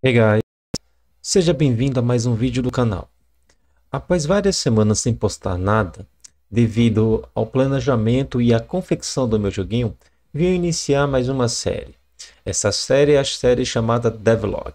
Hey guys, seja bem-vindo a mais um vídeo do canal. Após várias semanas sem postar nada, devido ao planejamento e à confecção do meu joguinho, vim iniciar mais uma série. Essa série é a série chamada Devlog,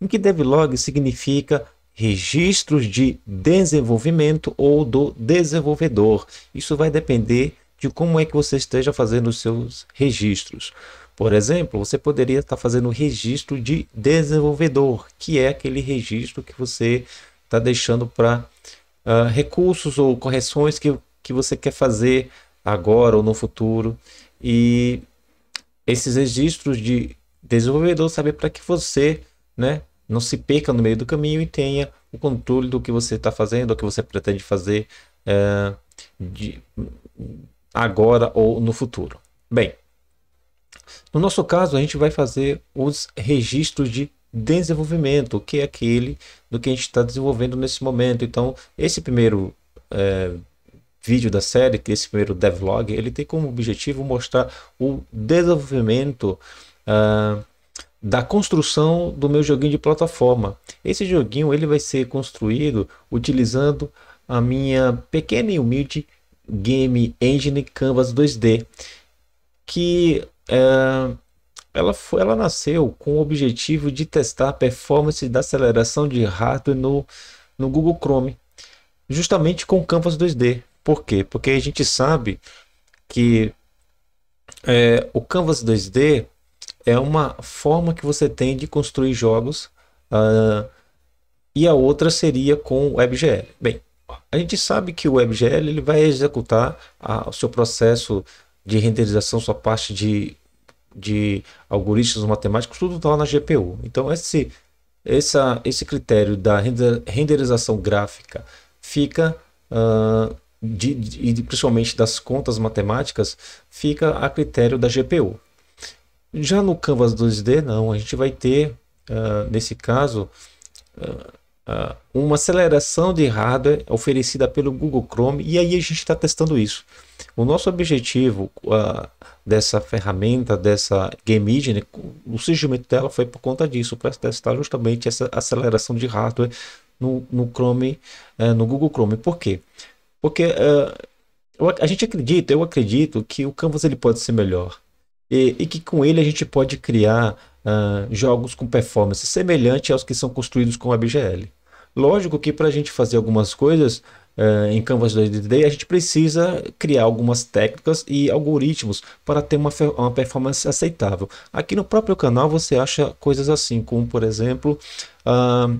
em que Devlog significa registros de desenvolvimento ou do desenvolvedor. Isso vai depender de como é que você esteja fazendo os seus registros. Por exemplo, você poderia estar fazendo o registro de desenvolvedor, que é aquele registro que você está deixando para uh, ah, recursos ou correções que, que você quer fazer agora ou no futuro. E esses registros de desenvolvedor saber para que você né, não se perca no meio do caminho e tenha o controle do que você está fazendo, do que você pretende fazer uh, de, agora ou no futuro. Bem, no nosso caso, a gente vai fazer os registros de desenvolvimento, que é aquele do que a gente está desenvolvendo nesse momento. Então, esse primeiro é, vídeo da série, que é esse primeiro devlog, ele tem como objetivo mostrar o desenvolvimento uh, da construção do meu joguinho de plataforma. Esse joguinho ele vai ser construído utilizando a minha pequena e humilde Game Engine Canvas 2D, que é, ela, foi, ela nasceu com o objetivo de testar a performance da aceleração de hardware no, no Google Chrome, justamente com Canvas 2D. Por quê? Porque a gente sabe que é, o Canvas 2D é uma forma que você tem de construir jogos uh, e a outra seria com o WebGL. Bem, a gente sabe que o WebGL ele vai executar a, o seu processo de renderização, sua parte de, de algoritmos matemáticos, tudo está lá na GPU. Então, esse, essa, esse critério da renderização gráfica fica, uh, de, de, principalmente das contas matemáticas, fica a critério da GPU. Já no Canvas 2D, não, a gente vai ter, uh, nesse caso, uh, uh, uma aceleração de hardware oferecida pelo Google Chrome e aí a gente está testando isso. O nosso objetivo uh, dessa ferramenta, dessa Game Engine, o surgimento dela foi por conta disso, para testar justamente essa aceleração de hardware no, no Chrome, uh, no Google Chrome. Por quê? Porque eh, a gente acredita, eu acredito que o Canvas ele pode ser melhor e, e que com ele a gente pode criar ah, jogos com performance semelhante aos que são construídos com WebGL. Lógico que para a gente fazer algumas coisas ah, em Canvas 2D, a gente precisa criar algumas técnicas e algoritmos para ter uma, uma performance aceitável. Aqui no próprio canal você acha coisas assim, como por exemplo ah,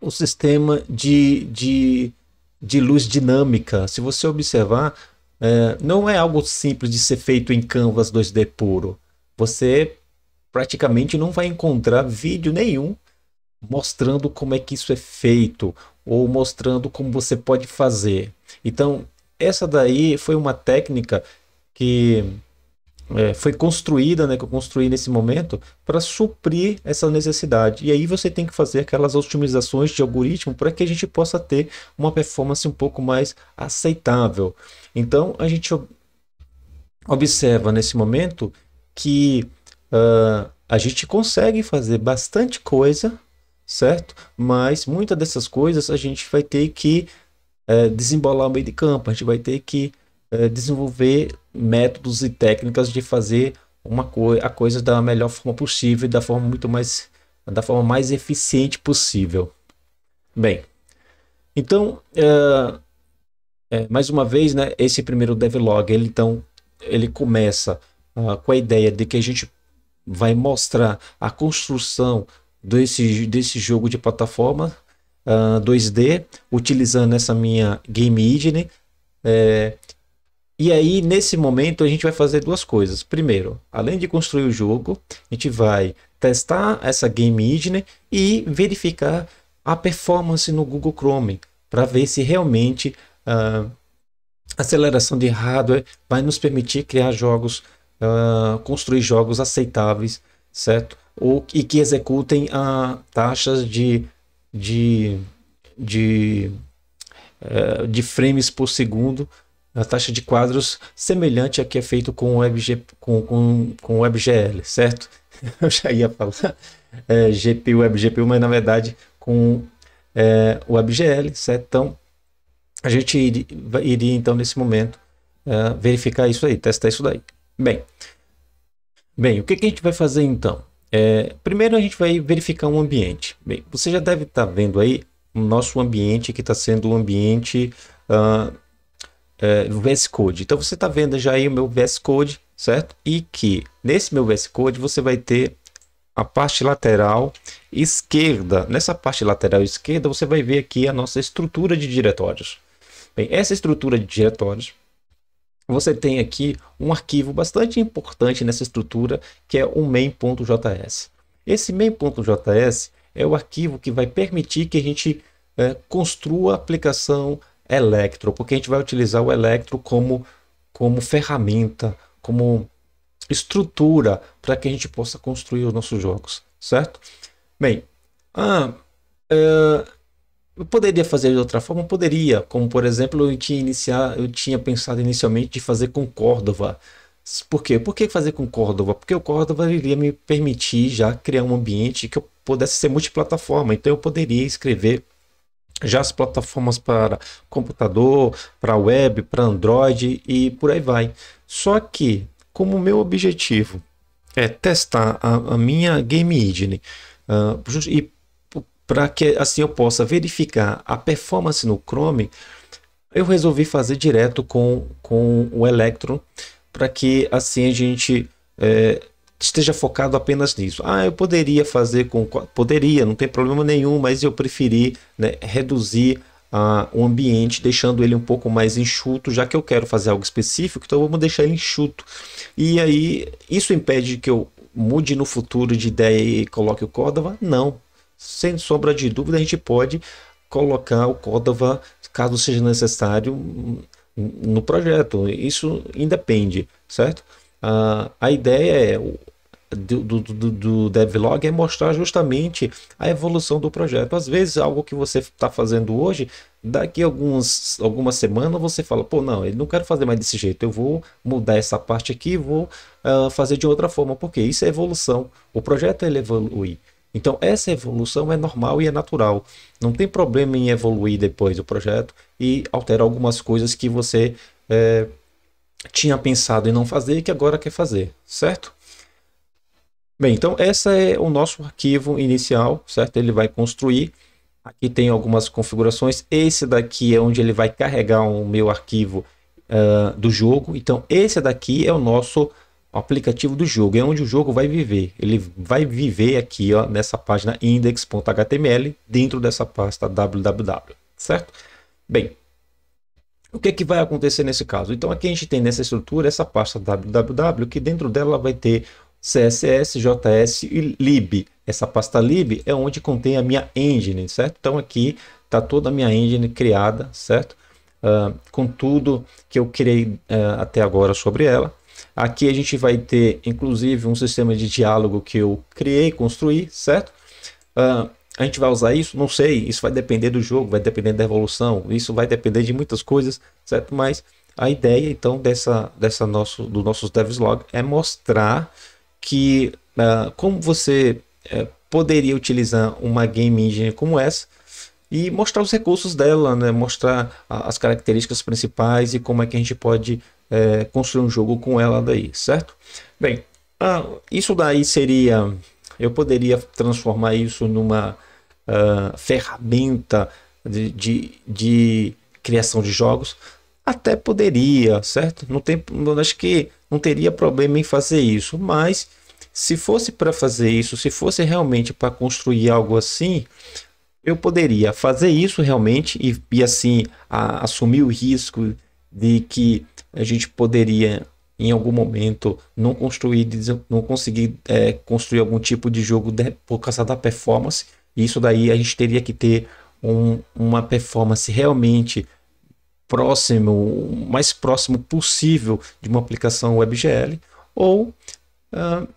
o sistema de, de, de luz dinâmica. Se você observar, é, não é algo simples de ser feito em Canvas 2D puro. Você praticamente não vai encontrar vídeo nenhum mostrando como é que isso é feito ou mostrando como você pode fazer. Então, essa daí foi uma técnica que é, foi construída, né, que eu construí nesse momento, para suprir essa necessidade. E aí você tem que fazer aquelas otimizações de algoritmo para que a gente possa ter uma performance um pouco mais aceitável. Então a gente observa nesse momento que uh, a gente consegue fazer bastante coisa, certo? Mas muitas dessas coisas a gente vai ter que eh, desembolar o meio de campo, a gente vai ter que eh, desenvolver métodos e técnicas de fazer uma co a coisa da melhor forma possível da forma muito mais da forma mais eficiente possível. Bem, então é, mais uma vez, né? Esse primeiro devlog, ele então ele começa uh, com a ideia de que a gente vai mostrar a construção desse, desse jogo de plataforma uh, ah, 2D, utilizando essa minha game engine. É, e aí, nesse momento, a gente vai fazer duas coisas. Primeiro, além de construir o jogo, a gente vai testar essa game engine e verificar a performance no Google Chrome para ver se realmente uh, a aceleração de hardware vai nos permitir criar jogos, uh, construir jogos aceitáveis, certo? Ou, e que executem uh, taxas de, de, de, eh, de frames por segundo na taxa de quadros semelhante a que é feito com o, WebG, com, com, com WebGL, certo? Eu já ia falar é, GPU, WebGPU, mas na verdade com é, o WebGL, certo? Então, a gente iria, iria então nesse momento é, verificar isso aí, testar isso daí. Bem, bem, o que, que a gente vai fazer então? É, primeiro a gente vai verificar um ambiente. Bem, você já deve estar tá vendo aí o nosso ambiente que está sendo o um ambiente uh, é, eh, VS Code. Então você está vendo já aí o meu VS Code, certo? E que nesse meu VS Code você vai ter a parte lateral esquerda. Nessa parte lateral esquerda você vai ver aqui a nossa estrutura de diretórios. Bem, essa estrutura de diretórios, você tem aqui um arquivo bastante importante nessa estrutura que é o main.js. Esse main.js é o arquivo que vai permitir que a gente é, construa a aplicação Electro, porque a gente vai utilizar o Electro como, como ferramenta, como estrutura para que a gente possa construir os nossos jogos, certo? Bem, ah, é, eu poderia fazer de outra forma? Poderia, como por exemplo, eu tinha, iniciar, eu tinha pensado inicialmente de fazer com Córdova. Por quê? Por que fazer com Córdova? Porque o Córdova iria me permitir já criar um ambiente que eu pudesse ser multiplataforma. Então eu poderia escrever já as plataformas para computador, para web, para Android e por aí vai. Só que, como o meu objetivo é testar a, a minha game engine uh, e para que assim eu possa verificar a performance no Chrome, eu resolvi fazer direto com, com o Electron para que assim a gente é, esteja focado apenas nisso. Ah, eu poderia fazer com. Poderia, não tem problema nenhum, mas eu preferi né, reduzir ah, o ambiente, deixando ele um pouco mais enxuto, já que eu quero fazer algo específico, então vamos deixar ele enxuto. E aí, isso impede que eu mude no futuro de ideia e coloque o Córdova? Não. Sem sombra de dúvida, a gente pode colocar o Córdova, caso seja necessário, hum, no projeto. Isso independe, certo? Uh, a ideia é, do, do, do, devlog é mostrar justamente a evolução do projeto. Às vezes, algo que você está fazendo hoje, daqui alguns algumas semanas você fala, pô, não, eu não quero fazer mais desse jeito, eu vou mudar essa parte aqui, vou uh, fazer de outra forma, porque isso é evolução. O projeto ele evolui. Então, essa evolução é normal e é natural. Não tem problema em evoluir depois o projeto e alterar algumas coisas que você eh, tinha pensado em não fazer e que agora quer fazer, certo? Bem, então essa é o nosso arquivo inicial, certo? Ele vai construir. Aqui tem algumas configurações. Esse daqui é onde ele vai carregar o meu arquivo uh, do jogo. Então esse daqui é o nosso aplicativo do jogo. É onde o jogo vai viver. Ele vai viver aqui ó, nessa página index.html dentro dessa pasta www, certo? Bem, o que, é que vai acontecer nesse caso? Então, aqui a gente tem nessa estrutura essa pasta www, que dentro dela vai ter CSS, JS e lib. Essa pasta lib é onde contém a minha engine, certo? Então, aqui está toda a minha engine criada, certo? Uh, com tudo que eu criei uh, até agora sobre ela. Aqui a gente vai ter, inclusive, um sistema de diálogo que eu criei, construí, certo? Uh, a gente vai usar isso? Não sei. Isso vai depender do jogo, vai depender da evolução, isso vai depender de muitas coisas, certo? Mas a ideia, então, dessa, dessa nosso, do nossos devslog é mostrar que uh, como você uh, poderia utilizar uma game engine como essa e mostrar os recursos dela, né? mostrar a, as características principais e como é que a gente pode uh, construir um jogo com ela daí, certo? Bem, ah, isso daí seria eu poderia transformar isso numa ah, ferramenta de, de, de, criação de jogos, até poderia, certo? Não tem, acho que não teria problema em fazer isso, mas se fosse para fazer isso, se fosse realmente para construir algo assim, eu poderia fazer isso realmente e, e assim a, assumir o risco de que a gente poderia em algum momento não construir não conseguir é, construir algum tipo de jogo de, por causa da performance isso daí a gente teria que ter um, uma performance realmente próximo, o mais próximo possível de uma aplicação WebGL, ou uh,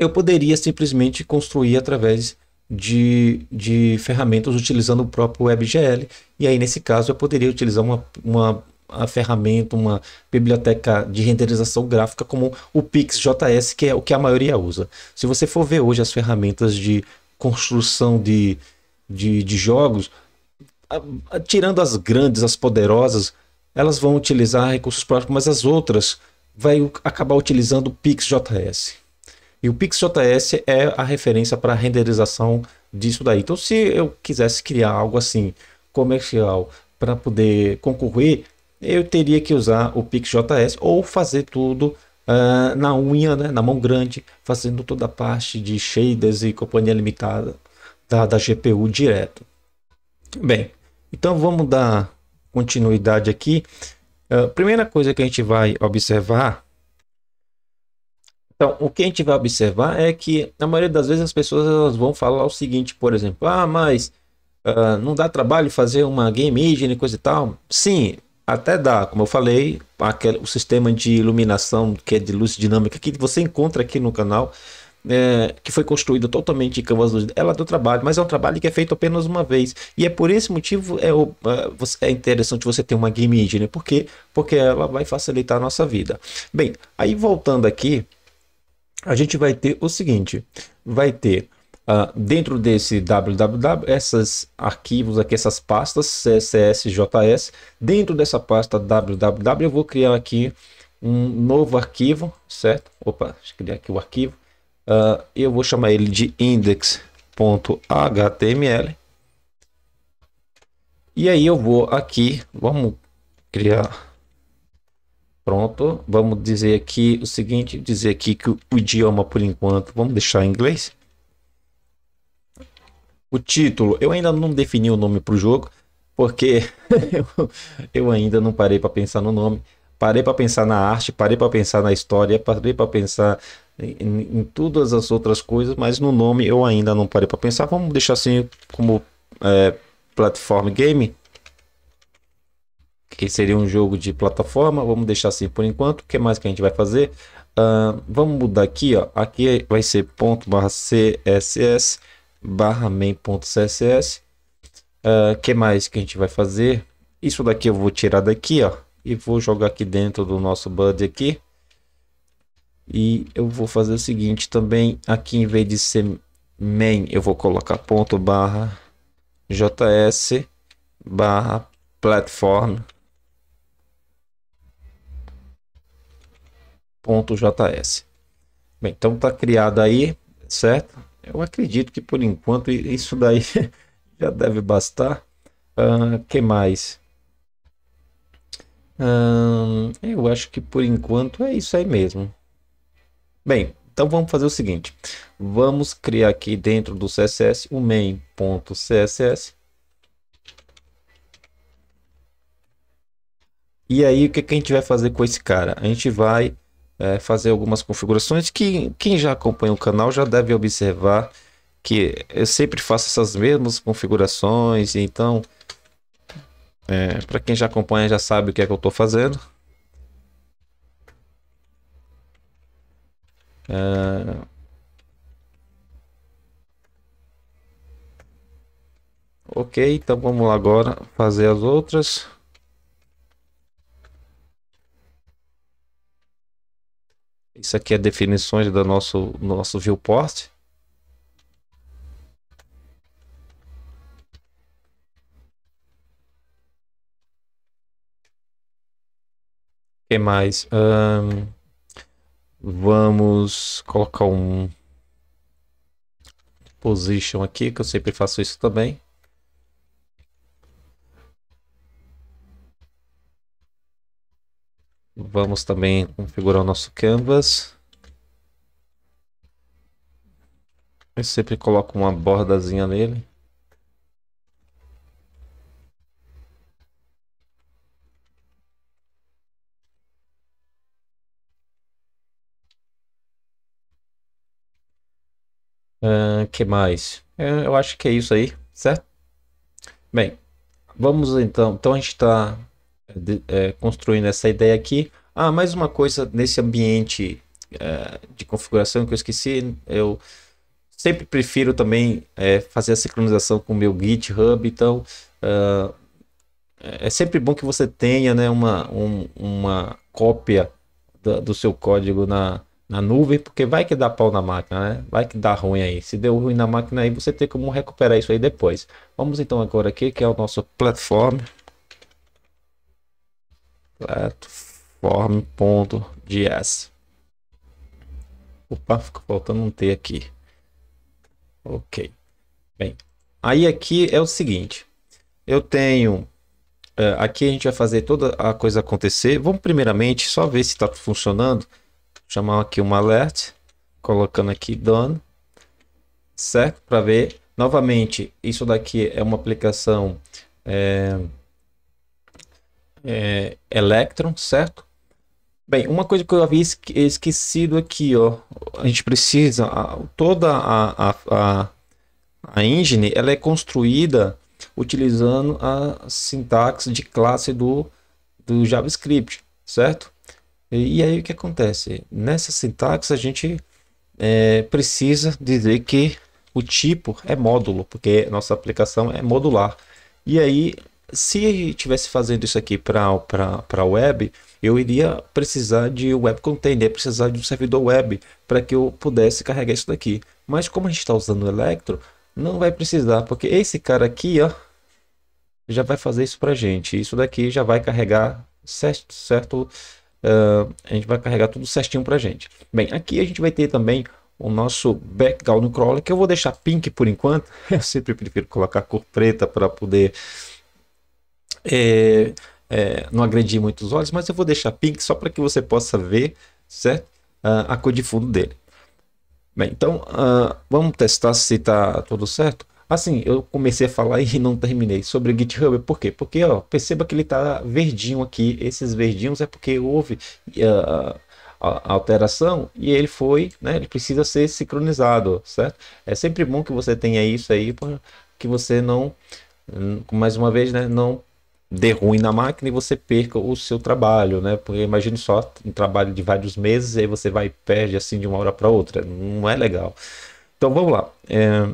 eu poderia simplesmente construir através de, de ferramentas utilizando o próprio WebGL, e aí nesse caso eu poderia utilizar uma, uma, uma ferramenta, uma biblioteca de renderização gráfica como o PixJS, que é o que a maioria usa. Se você for ver hoje as ferramentas de construção de, de, de jogos, tirando as grandes, as poderosas, elas vão utilizar recursos próprios, mas as outras vai acabar utilizando o PixJS. E o PixJS é a referência para renderização disso daí. Então, se eu quisesse criar algo assim comercial para poder concorrer, eu teria que usar o PixJS ou fazer tudo uh, na unha, né, na mão grande, fazendo toda a parte de shaders e companhia limitada da, da GPU direto. Bem, então vamos dar continuidade aqui. Uh, primeira coisa que a gente vai observar. Então, o que a gente vai observar é que, na maioria das vezes, as pessoas elas vão falar o seguinte, por exemplo, ah, mas uh, não dá trabalho fazer uma game engine e coisa e tal. Sim, até dá, como eu falei, aquele, o sistema de iluminação que é de luz dinâmica que você encontra aqui no canal, é, que foi construído totalmente em Canvas Luz, ela é deu trabalho, mas é um trabalho que é feito apenas uma vez. E é por esse motivo é, é, é interessante você ter uma game engine, por quê? Porque ela vai facilitar a nossa vida. Bem, aí voltando aqui, a gente vai ter o seguinte, vai ter Uh, dentro desse www, esses arquivos aqui, essas pastas CSS, JS, dentro dessa pasta www eu vou criar aqui um novo arquivo, certo? Opa, deixa eu criar aqui o arquivo. Uh, eu vou chamar ele de index.html. E aí eu vou aqui, vamos criar. Pronto, vamos dizer aqui o seguinte, dizer aqui que o idioma por enquanto, vamos deixar em inglês. O título, eu ainda não defini o nome para o jogo, porque eu, ainda não parei para pensar no nome. Parei para pensar na arte, parei para pensar na história, parei para pensar em, em, todas as outras coisas, mas no nome eu ainda não parei para pensar. Vamos deixar assim como é, platform game, que seria um jogo de plataforma. Vamos deixar assim por enquanto. O que mais que a gente vai fazer? Uh, vamos mudar aqui, ó. Aqui vai ser ponto barra CSS barra main.css. Uh, que mais que a gente vai fazer? Isso daqui eu vou tirar daqui, ó. E vou jogar aqui dentro do nosso bud aqui. E eu vou fazer o seguinte também. Aqui em vez de ser main, eu vou colocar ponto barra js barra platform ponto js. Bem, então tá criado aí, certo? eu acredito que por enquanto isso daí já deve bastar. Uh, que mais? Uh, eu acho que por enquanto é isso aí mesmo. Bem, então vamos fazer o seguinte. Vamos criar aqui dentro do CSS o main.css. E aí o que, que a gente vai fazer com esse cara? A gente vai é, fazer algumas configurações. Que quem já acompanha o canal já deve observar que eu sempre faço essas mesmas configurações. Então, é, para quem já acompanha já sabe o que é que eu estou fazendo. É... Ok, então vamos lá agora fazer as outras. Isso aqui é definições do nosso, nosso viewport. O que mais? Um, vamos colocar um position aqui, que eu sempre faço isso também. Vamos também configurar o nosso canvas. Eu sempre coloco uma bordazinha nele. Uh, que mais? Eu, eu acho que é isso aí, certo? Bem, vamos então. Então a gente está de, é, construindo essa ideia aqui. Ah, mais uma coisa nesse ambiente é, de configuração que eu esqueci, eu sempre prefiro também é, fazer a sincronização com o meu GitHub, então uh, é sempre bom que você tenha né, uma, um, uma cópia do seu código na, na nuvem, porque vai que dá pau na máquina, né? Vai que dá ruim aí. Se deu ruim na máquina aí, você tem como recuperar isso aí depois. Vamos então agora aqui, que é o nosso platform. Platform.js. Opa, ficou faltando um T aqui. Ok. Bem, aí aqui é o seguinte. Eu tenho... É, aqui a gente vai fazer toda a coisa acontecer. Vamos primeiramente só ver se está funcionando. Vou chamar aqui uma alert. Colocando aqui done. Certo? Para ver. Novamente, isso daqui é uma aplicação... É é, Electron, certo? Bem, uma coisa que eu havia esquecido aqui, ó. A gente precisa. A, toda a, a, a, a engine ela é construída utilizando a sintaxe de classe do, do JavaScript, certo? E, e aí o que acontece? Nessa sintaxe a gente é, precisa dizer que o tipo é módulo, porque nossa aplicação é modular. E aí se tivesse fazendo isso aqui para web, eu iria precisar de web container, precisar de um servidor web para que eu pudesse carregar isso daqui. Mas como a gente está usando o Electro, não vai precisar, porque esse cara aqui ó, já vai fazer isso para gente. Isso daqui já vai carregar certo, certo uh, a gente vai carregar tudo certinho para gente. Bem, aqui a gente vai ter também o nosso background crawler, que eu vou deixar pink por enquanto. Eu sempre prefiro colocar cor preta para poder é, é, não agredir muito os olhos, mas eu vou deixar pink só para que você possa ver, certo? Ah, a cor de fundo dele. Bem, então uh, vamos testar se está tudo certo. Assim, eu comecei a falar e não terminei sobre o GitHub. Por quê? Porque ó, perceba que ele está verdinho aqui. Esses verdinhos é porque houve uh, a alteração e ele foi, né? Ele precisa ser sincronizado, certo? É sempre bom que você tenha isso aí, que você não, hum, mais uma vez, né? Não dê ruim na máquina e você perca o seu trabalho, né? Porque imagine só um trabalho de vários meses e aí você vai e perde assim de uma hora para outra. Não é legal. Então vamos lá. É...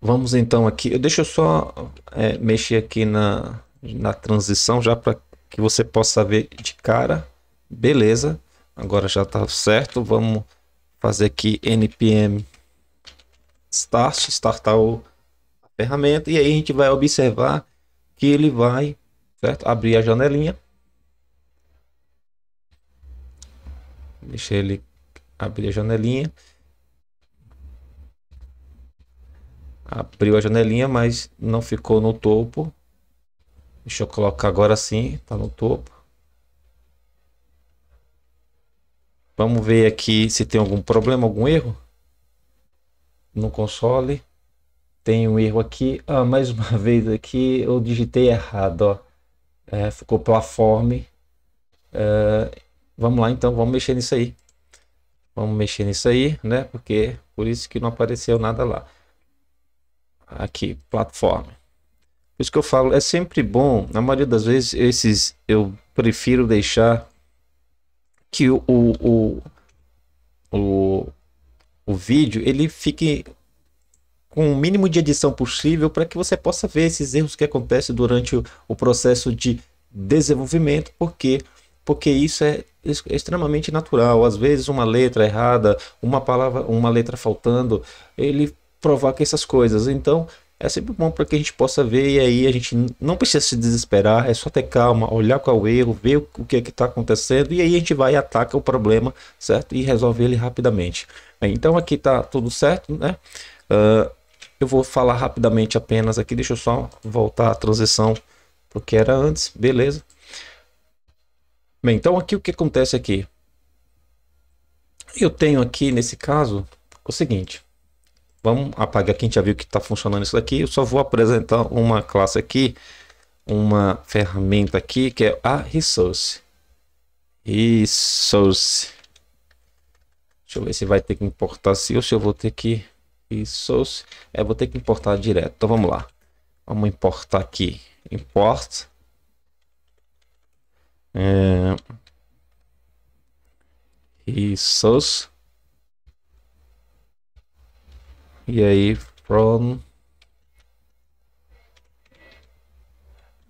Vamos então aqui. Eu deixo só é, mexer aqui na, na transição já para que você possa ver de cara. Beleza. Agora já está certo. Vamos fazer aqui npm start, startar o, a ferramenta e aí a gente vai observar que ele vai certo? abrir a janelinha. Deixa ele abrir a janelinha. Abriu a janelinha, mas não ficou no topo. Deixa eu colocar agora sim, tá no topo. Vamos ver aqui se tem algum problema, algum erro no console. Tem um erro aqui. Ah, mais uma vez aqui eu digitei errado, ó. É, ficou platform. É, vamos lá então, vamos mexer nisso aí. Vamos mexer nisso aí, né? Porque por isso que não apareceu nada lá. Aqui, platform. Por isso que eu falo, é sempre bom, na maioria das vezes, esses eu prefiro deixar que o, o, o, o, o vídeo ele fique com o mínimo de edição possível para que você possa ver esses erros que acontecem durante o, o processo de desenvolvimento, porque porque isso é extremamente natural. Às vezes uma letra errada, uma palavra, uma letra faltando, ele provoca essas coisas. Então, é sempre bom para que a gente possa ver e aí a gente não precisa se desesperar, é só ter calma, olhar qual é o erro, ver o que é que está acontecendo e aí a gente vai e ataca o problema, certo? E resolve ele rapidamente. Então aqui está tudo certo, né? Uh, eu vou falar rapidamente apenas aqui, deixa eu só voltar a transição para o que era antes, beleza? Bem, então aqui o que acontece aqui? Eu tenho aqui nesse caso o seguinte, vamos apagar aqui, a gente já viu que está funcionando isso daqui, eu só vou apresentar uma classe aqui, uma ferramenta aqui que é a resource. Resource. Deixa eu ver se vai ter que importar se ou se eu vou ter que e source. É, vou ter que importar direto. Então vamos lá. Vamos importar aqui. Import. É, e source. E aí, from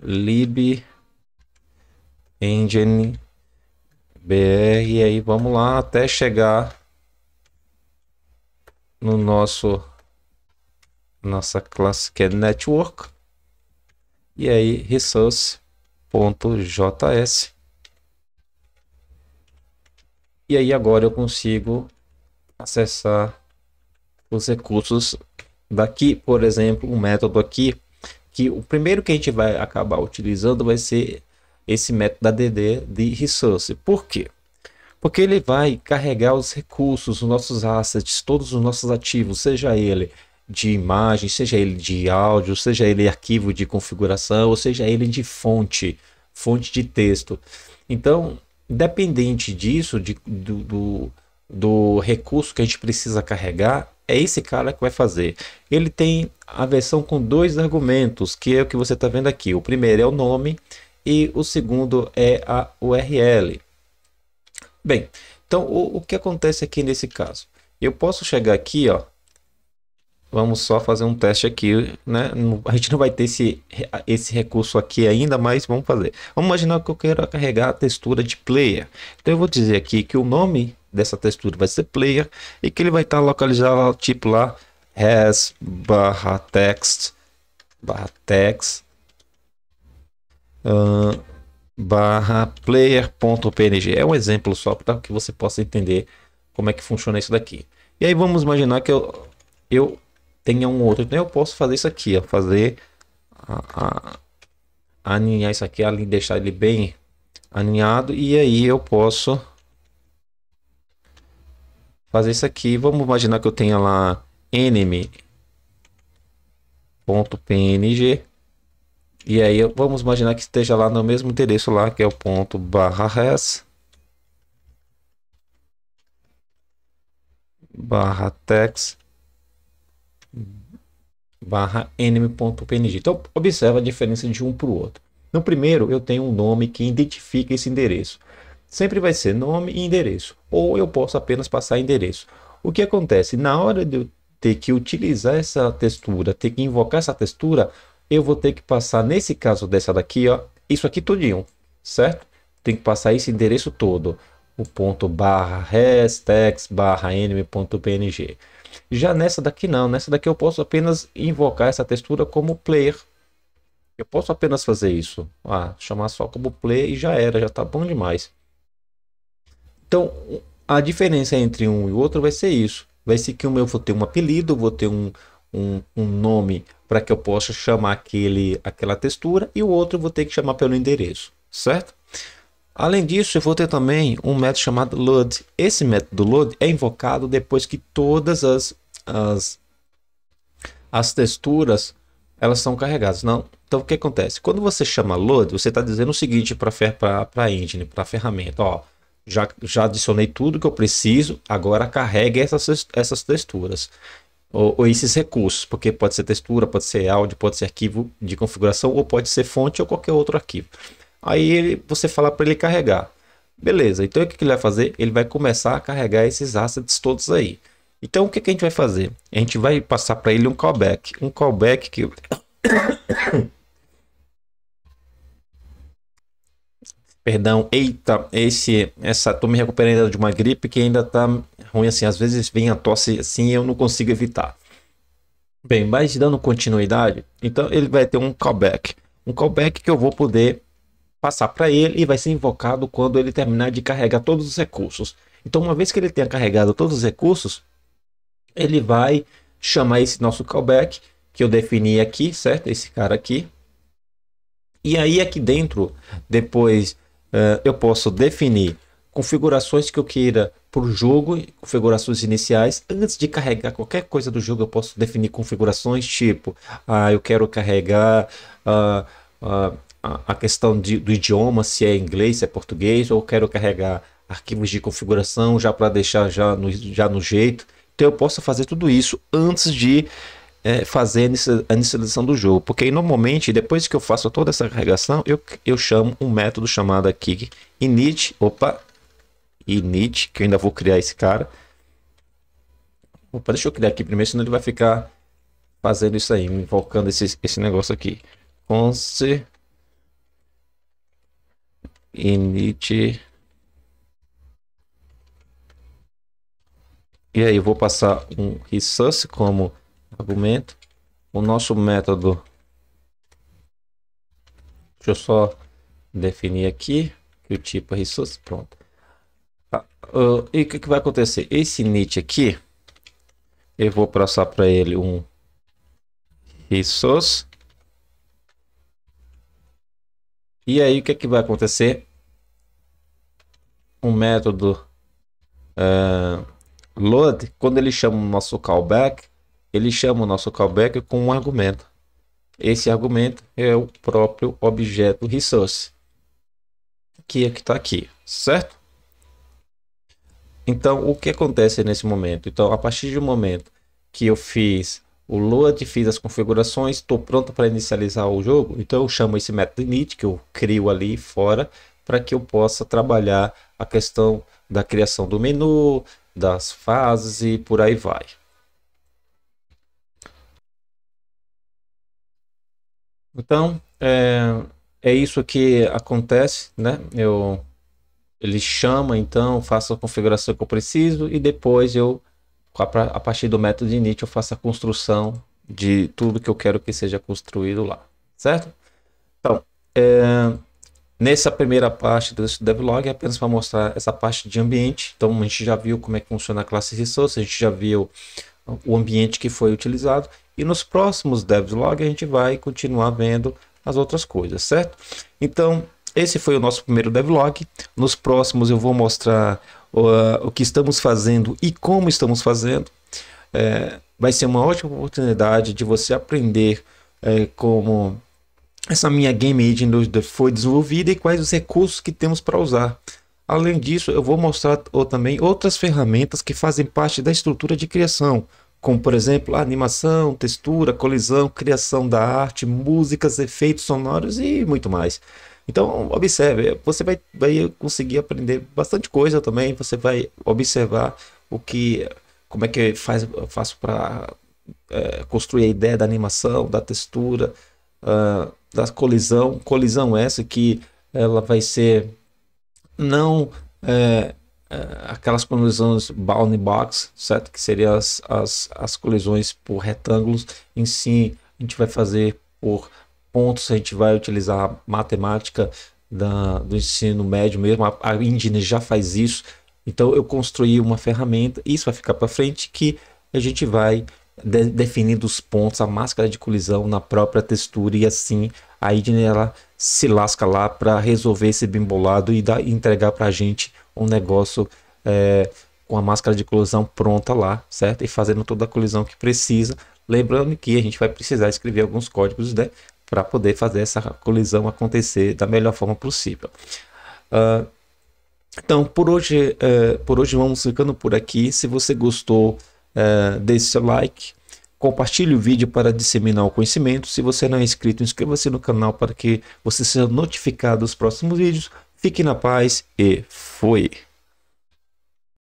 lib engine br. E aí, vamos lá até chegar no nosso nossa classe que é network e aí resource.js e aí agora eu consigo acessar os recursos daqui, por exemplo, um método aqui que o primeiro que a gente vai acabar utilizando vai ser esse método ADD de resource. Por quê? Porque ele vai carregar os recursos, os nossos assets, todos os nossos ativos, seja ele de imagem, seja ele de áudio, seja ele arquivo de configuração, ou seja ele de fonte, fonte de texto. Então, dependente disso, de, do, do, do recurso que a gente precisa carregar, é esse cara que vai fazer. Ele tem a versão com dois argumentos, que é o que você está vendo aqui. O primeiro é o nome e o segundo é a URL. Bem, então o, o que acontece aqui nesse caso? Eu posso chegar aqui, ó. Vamos só fazer um teste aqui, né? A gente não vai ter esse, esse recurso aqui ainda, mas vamos fazer. Vamos imaginar que eu quero carregar a textura de player. Então eu vou dizer aqui que o nome dessa textura vai ser player e que ele vai estar tá localizado tipo lá, has barra text barra text uh, barra player.png. É um exemplo só para que você possa entender como é que funciona isso daqui. E aí vamos imaginar que eu, eu tenha um outro, então eu posso fazer isso aqui, ó, fazer a, a, aninhar isso aqui, ali, deixar ele bem aninhado e aí eu posso fazer isso aqui. Vamos imaginar que eu tenha lá enemy.png e aí vamos imaginar que esteja lá no mesmo endereço lá, que é o ponto barra res. barra text barra nm.png. Então, observa a diferença de um para o outro. No então, primeiro, eu tenho um nome que identifica esse endereço. Sempre vai ser nome e endereço. Ou eu posso apenas passar endereço. O que acontece? Na hora de eu ter que utilizar essa textura, ter que invocar essa textura, eu vou ter que passar, nesse caso dessa daqui, ó, isso aqui tudinho, certo? Tem que passar esse endereço todo, o ponto barra regex barra png. Já nessa daqui não, nessa daqui eu posso apenas invocar essa textura como player. Eu posso apenas fazer isso, ah, chamar só como player e já era, já tá bom demais. Então, a diferença entre um e o outro vai ser isso. Vai ser que o meu vou ter um apelido, vou ter um, um, um nome para que eu possa chamar aquele, aquela textura e o outro eu vou ter que chamar pelo endereço, certo? Além disso, eu vou ter também um método chamado load. Esse método load é invocado depois que todas as, as, as texturas elas são carregadas. Não, então o que acontece? Quando você chama load, você está dizendo o seguinte para a engine, para a ferramenta, ó, já, já adicionei tudo que eu preciso, agora carregue essas, essas texturas ou, ou, esses recursos, porque pode ser textura, pode ser áudio, pode ser arquivo de configuração, ou pode ser fonte ou qualquer outro arquivo. Aí ele, você fala para ele carregar. Beleza, então o que ele vai fazer? Ele vai começar a carregar esses assets todos aí. Então o que, que a gente vai fazer? A gente vai passar para ele um callback. Um callback que. Perdão, eita, esse, essa, tô me recuperando de uma gripe que ainda tá ruim assim. Às vezes vem a tosse assim e eu não consigo evitar. Bem, mas dando continuidade, então ele vai ter um callback. Um callback que eu vou poder passar para ele e vai ser invocado quando ele terminar de carregar todos os recursos. Então, uma vez que ele tenha carregado todos os recursos, ele vai chamar esse nosso callback que eu defini aqui, certo? Esse cara aqui. E aí aqui é dentro, depois uh, eu posso definir configurações que eu queira para o jogo, configurações iniciais. Antes de carregar qualquer coisa do jogo, eu posso definir configurações tipo, ah, eu quero carregar ah, ah, a questão de, do idioma, se é inglês, se é português, ou quero carregar arquivos de configuração já para deixar já no, já no jeito. Então eu posso fazer tudo isso antes de é, fazer a inicialização do jogo, porque normalmente depois que eu faço toda essa carregação, eu, eu chamo um método chamado aqui init, opa, e Nietzsche, que eu ainda vou criar esse cara. Opa, deixa eu criar aqui primeiro, senão ele vai ficar fazendo isso aí, invocando esse, esse negócio aqui. Conce init E aí, eu vou passar um resource como argumento. O nosso método. Deixa eu só definir aqui que o tipo é resource. Pronto. Uh, e o que, que, vai acontecer? Esse init aqui, eu vou passar para ele um resource. E aí, o que, que vai acontecer? Um método uh, ah, load, quando ele chama o nosso callback, ele chama o nosso callback com um argumento. Esse argumento é o próprio objeto resource, que é que está aqui, certo? Então, o que acontece nesse momento? Então, a partir do momento que eu fiz o load, fiz as configurações, estou pronto para inicializar o jogo, então eu chamo esse método init que eu crio ali fora para que eu possa trabalhar a questão da criação do menu, das fases e por aí vai. Então, é, é isso que acontece, né? Eu ele chama, então, faço a configuração que eu preciso e depois eu, a partir do método init, eu faço a construção de tudo que eu quero que seja construído lá, certo? Então, é, nessa primeira parte do devlog é apenas para mostrar essa parte de ambiente. Então, a gente já viu como é que funciona a classe resource, a gente já viu o ambiente que foi utilizado. E nos próximos devlog a gente vai continuar vendo as outras coisas, certo? Então, esse foi o nosso primeiro devlog. Nos próximos eu vou mostrar uh, o que estamos fazendo e como estamos fazendo. É, vai ser uma ótima oportunidade de você aprender é, como essa minha game engine foi desenvolvida e quais os recursos que temos para usar. Além disso, eu vou mostrar ou, também outras ferramentas que fazem parte da estrutura de criação, como por exemplo animação, textura, colisão, criação da arte, músicas, efeitos sonoros e muito mais. Então, observe, você vai, vai conseguir aprender bastante coisa também, você vai observar o que, como é que faz, eu faço para é, construir a ideia da animação, da textura, uh, da colisão, colisão essa que ela vai ser não é, é aquelas colisões bound box, certo? Que seriam as, as, as colisões por retângulos, em si a gente vai fazer por pontos a gente vai utilizar matemática da, do ensino médio mesmo, a, a Indine já faz isso. Então eu construí uma ferramenta, isso vai ficar para frente, que a gente vai de, definindo os pontos, a máscara de colisão na própria textura e assim a Indine ela se lasca lá para resolver esse bimbolado e dar, entregar para a gente um negócio é, com a máscara de colisão pronta lá, certo? E fazendo toda a colisão que precisa. Lembrando que a gente vai precisar escrever alguns códigos né, para poder fazer essa colisão acontecer da melhor forma possível. Uh, então, por hoje, uh, por hoje vamos ficando por aqui. Se você gostou, uh, deixe seu like, compartilhe o vídeo para disseminar o conhecimento. Se você não é inscrito, inscreva-se no canal para que você seja notificado dos próximos vídeos. Fique na paz e fui!